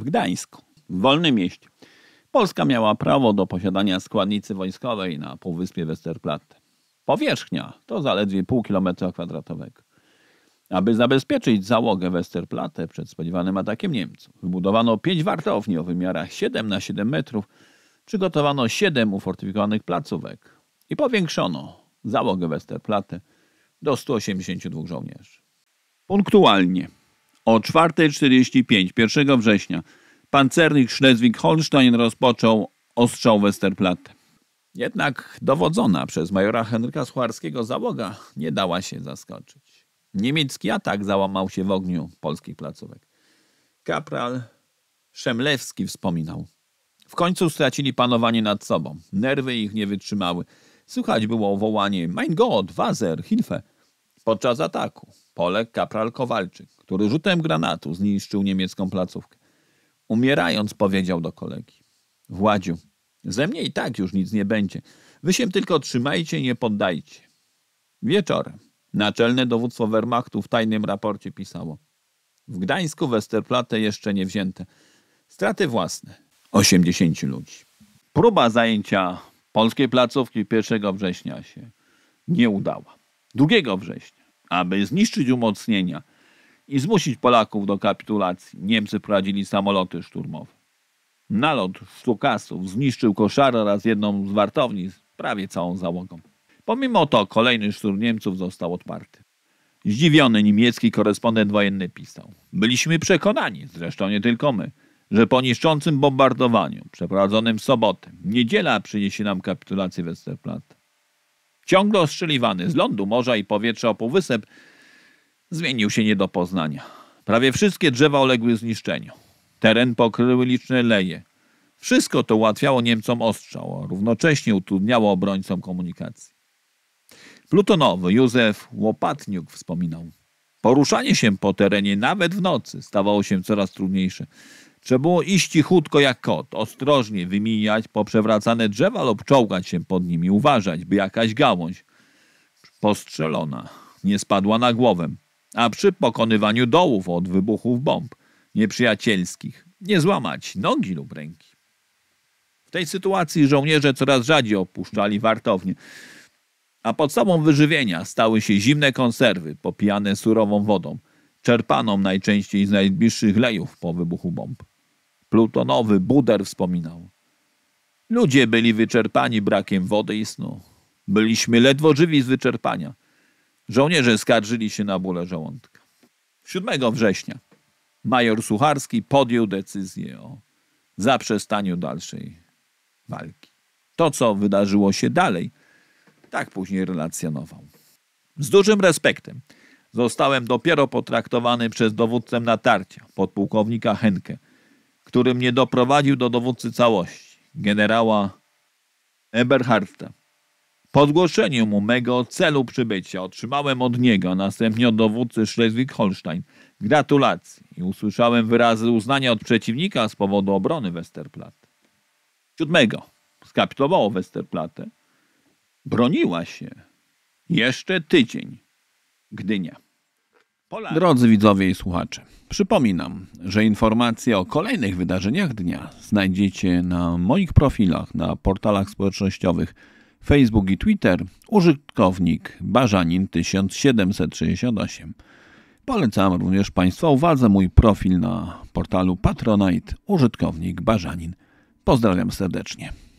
w Gdańsku, w wolnym mieście. Polska miała prawo do posiadania składnicy wojskowej na Półwyspie Westerplatte. Powierzchnia to zaledwie pół kilometra kwadratowego. Aby zabezpieczyć załogę Westerplatte przed spodziewanym atakiem Niemców, wybudowano pięć wartowni o wymiarach 7 na 7 metrów, przygotowano siedem ufortyfikowanych placówek i powiększono załogę Westerplatte do 182 żołnierzy. Punktualnie o 4.45 1 września Pancernik Schleswig-Holstein rozpoczął ostrzał Westerplatte. Jednak dowodzona przez majora Henryka Słarskiego załoga nie dała się zaskoczyć. Niemiecki atak załamał się w ogniu polskich placówek. Kapral Szemlewski wspominał. W końcu stracili panowanie nad sobą. Nerwy ich nie wytrzymały. Słychać było wołanie Mein Gott, Wazer, Hilfe. Podczas ataku poległ kapral Kowalczyk, który rzutem granatu zniszczył niemiecką placówkę. Umierając powiedział do kolegi. Władziu, ze mnie i tak już nic nie będzie. Wy się tylko trzymajcie i nie poddajcie. Wieczorem naczelne dowództwo Wehrmachtu w tajnym raporcie pisało. W Gdańsku Westerplatte jeszcze nie wzięte. Straty własne. 80 ludzi. Próba zajęcia polskiej placówki 1 września się nie udała. 2 września, aby zniszczyć umocnienia, i zmusić Polaków do kapitulacji. Niemcy prowadzili samoloty szturmowe. Nalot sztukasów zniszczył koszar oraz jedną z wartowni, prawie całą załogą. Pomimo to kolejny szturm Niemców został odparty. Zdziwiony niemiecki korespondent wojenny pisał. Byliśmy przekonani, zresztą nie tylko my, że po niszczącym bombardowaniu przeprowadzonym w sobotę niedziela przyniesie nam kapitulację Westerplatte. Ciągle ostrzeliwany z lądu, morza i powietrza o półwysep zmienił się nie do poznania. Prawie wszystkie drzewa uległy zniszczeniu. Teren pokryły liczne leje. Wszystko to ułatwiało Niemcom ostrzał, a równocześnie utrudniało obrońcom komunikacji. Plutonowy Józef Łopatniuk wspominał. Poruszanie się po terenie nawet w nocy stawało się coraz trudniejsze. Trzeba było iść cichutko jak kot, ostrożnie wymijać poprzewracane drzewa lub czołgać się pod nimi, uważać, by jakaś gałąź postrzelona nie spadła na głowę a przy pokonywaniu dołów od wybuchów bomb nieprzyjacielskich nie złamać nogi lub ręki. W tej sytuacji żołnierze coraz rzadziej opuszczali wartownie, a podstawą wyżywienia stały się zimne konserwy popijane surową wodą, czerpaną najczęściej z najbliższych lejów po wybuchu bomb. Plutonowy Buder wspominał. Ludzie byli wyczerpani brakiem wody i snu. Byliśmy ledwo żywi z wyczerpania. Żołnierze skarżyli się na bóle żołądka. 7 września major Sucharski podjął decyzję o zaprzestaniu dalszej walki. To, co wydarzyło się dalej, tak później relacjonował. Z dużym respektem zostałem dopiero potraktowany przez dowódcę natarcia, podpułkownika Henkę, który mnie doprowadził do dowódcy całości, generała Eberharta, po zgłoszeniu mu mego celu przybycia otrzymałem od niego, następnie od dowódcy Schleswig-Holstein, gratulacje i usłyszałem wyrazy uznania od przeciwnika z powodu obrony Westerplatte. Siódmego skapitulowało Westerplatte. Broniła się. Jeszcze tydzień. Gdynia. Polak. Drodzy widzowie i słuchacze, przypominam, że informacje o kolejnych wydarzeniach dnia znajdziecie na moich profilach na portalach społecznościowych Facebook i Twitter użytkownik barzanin1768. Polecam również Państwa uwadze mój profil na portalu Patronite użytkownik barzanin. Pozdrawiam serdecznie.